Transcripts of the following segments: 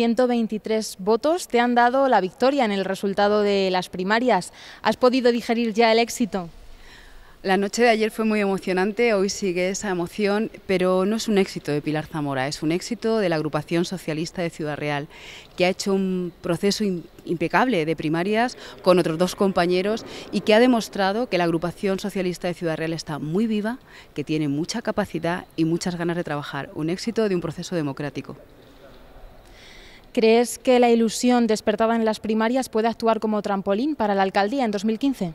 123 votos te han dado la victoria en el resultado de las primarias. ¿Has podido digerir ya el éxito? La noche de ayer fue muy emocionante, hoy sigue esa emoción, pero no es un éxito de Pilar Zamora, es un éxito de la agrupación socialista de Ciudad Real, que ha hecho un proceso impecable de primarias con otros dos compañeros y que ha demostrado que la agrupación socialista de Ciudad Real está muy viva, que tiene mucha capacidad y muchas ganas de trabajar. Un éxito de un proceso democrático. ¿Crees que la ilusión despertada en las primarias puede actuar como trampolín para la alcaldía en 2015?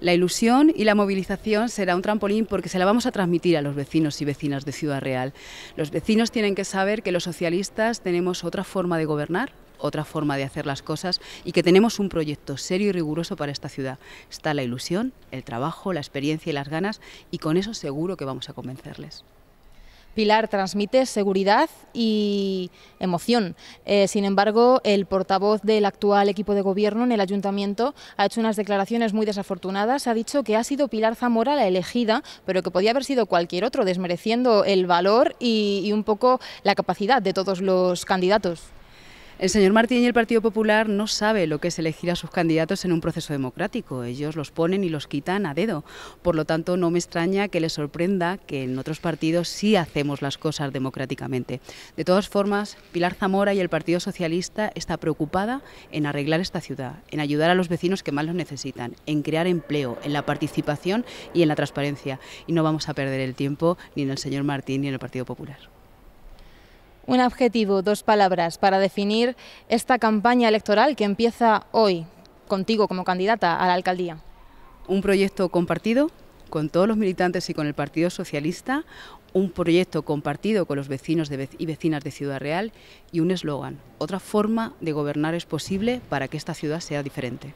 La ilusión y la movilización será un trampolín porque se la vamos a transmitir a los vecinos y vecinas de Ciudad Real. Los vecinos tienen que saber que los socialistas tenemos otra forma de gobernar, otra forma de hacer las cosas y que tenemos un proyecto serio y riguroso para esta ciudad. Está la ilusión, el trabajo, la experiencia y las ganas y con eso seguro que vamos a convencerles. Pilar transmite seguridad y emoción. Eh, sin embargo, el portavoz del actual equipo de gobierno en el ayuntamiento ha hecho unas declaraciones muy desafortunadas. Ha dicho que ha sido Pilar Zamora la elegida, pero que podía haber sido cualquier otro, desmereciendo el valor y un poco la capacidad de todos los candidatos. El señor Martín y el Partido Popular no sabe lo que es elegir a sus candidatos en un proceso democrático. Ellos los ponen y los quitan a dedo. Por lo tanto, no me extraña que les sorprenda que en otros partidos sí hacemos las cosas democráticamente. De todas formas, Pilar Zamora y el Partido Socialista están preocupada en arreglar esta ciudad, en ayudar a los vecinos que más lo necesitan, en crear empleo, en la participación y en la transparencia. Y no vamos a perder el tiempo ni en el señor Martín ni en el Partido Popular. Un objetivo, dos palabras para definir esta campaña electoral que empieza hoy contigo como candidata a la alcaldía. Un proyecto compartido con todos los militantes y con el Partido Socialista, un proyecto compartido con los vecinos y vecinas de Ciudad Real y un eslogan, otra forma de gobernar es posible para que esta ciudad sea diferente.